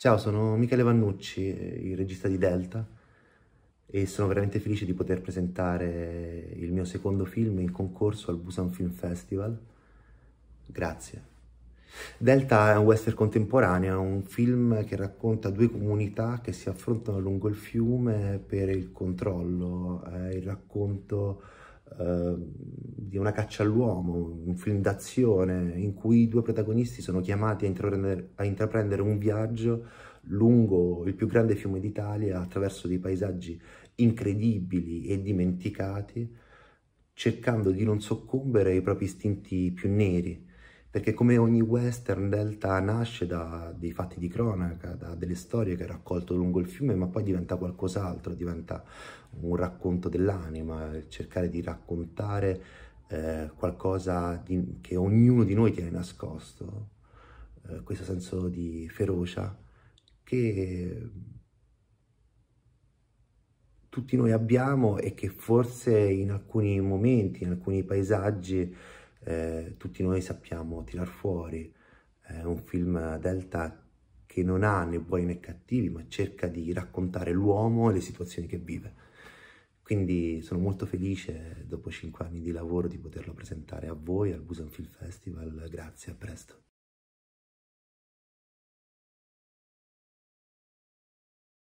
Ciao, sono Michele Vannucci, eh, il regista di Delta e sono veramente felice di poter presentare il mio secondo film in concorso al Busan Film Festival. Grazie. Delta è un western contemporaneo, un film che racconta due comunità che si affrontano lungo il fiume per il controllo, è eh, il racconto Ehm, di una caccia all'uomo, un film d'azione in cui i due protagonisti sono chiamati a intraprendere, a intraprendere un viaggio lungo il più grande fiume d'Italia attraverso dei paesaggi incredibili e dimenticati, cercando di non soccombere ai propri istinti più neri perché come ogni western Delta nasce da dei fatti di cronaca, da delle storie che ha raccolto lungo il fiume, ma poi diventa qualcos'altro, diventa un racconto dell'anima, cercare di raccontare eh, qualcosa di, che ognuno di noi tiene nascosto, eh, questo senso di ferocia che tutti noi abbiamo e che forse in alcuni momenti, in alcuni paesaggi, eh, tutti noi sappiamo tirar fuori eh, un film Delta che non ha né buoni né cattivi, ma cerca di raccontare l'uomo e le situazioni che vive. Quindi sono molto felice, dopo cinque anni di lavoro, di poterlo presentare a voi al Busan Film Festival. Grazie, a presto.